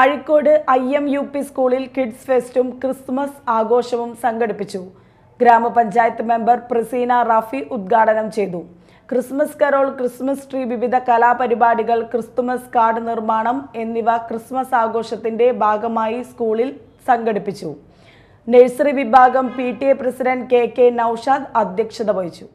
Azhikode I M U P സ്കൂളിൽ kids ഫെസ്റ്റും Christmas ആഘോഷവും സംഘടിപ്പിച്ചു ഗ്രാമപഞ്ചായത്ത് മെമ്പർ പ്രസീന റാഫി ഉദ്ഘാടനം ചെയ്തു ക്രിസ്മസ് കരോൾ ക്രിസ്മസ് ട്രീ വിവിധ കലാപരിപാടികൾ ക്രിസ്തുമസ് കാർഡ് നിർമ്മാണം എന്നിവ ക്രിസ്മസ് ആഘോഷത്തിന്റെ ഭാഗമായി സ്കൂളിൽ സംഘടിപ്പിച്ചു നഴ്സറി വിഭാഗം P president K K Naushad അധ്യക്ഷത വഹിച്ചു